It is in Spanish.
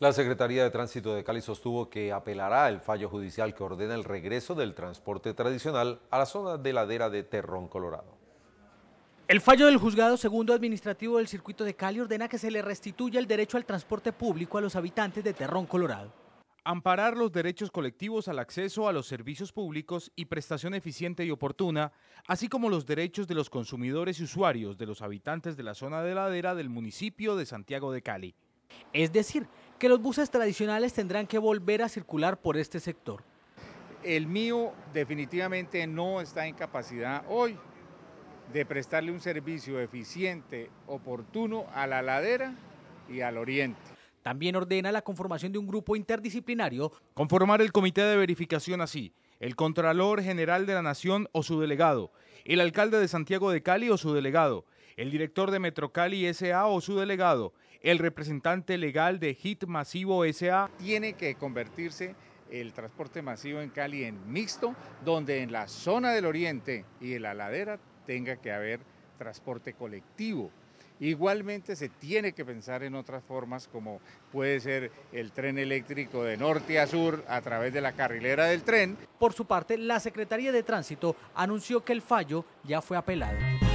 La Secretaría de Tránsito de Cali sostuvo que apelará el fallo judicial que ordena el regreso del transporte tradicional a la zona de ladera de Terrón, Colorado. El fallo del juzgado segundo administrativo del circuito de Cali ordena que se le restituya el derecho al transporte público a los habitantes de Terrón, Colorado. Amparar los derechos colectivos al acceso a los servicios públicos y prestación eficiente y oportuna, así como los derechos de los consumidores y usuarios de los habitantes de la zona de ladera del municipio de Santiago de Cali. Es decir, que los buses tradicionales tendrán que volver a circular por este sector. El mío definitivamente no está en capacidad hoy de prestarle un servicio eficiente, oportuno a la ladera y al oriente. También ordena la conformación de un grupo interdisciplinario. Conformar el comité de verificación así, el Contralor General de la Nación o su delegado, el alcalde de Santiago de Cali o su delegado, el director de Metrocali S.A. o su delegado, el representante legal de HIT Masivo S.A. Tiene que convertirse el transporte masivo en Cali en mixto, donde en la zona del oriente y en la ladera tenga que haber transporte colectivo. Igualmente se tiene que pensar en otras formas como puede ser el tren eléctrico de norte a sur a través de la carrilera del tren. Por su parte, la Secretaría de Tránsito anunció que el fallo ya fue apelado.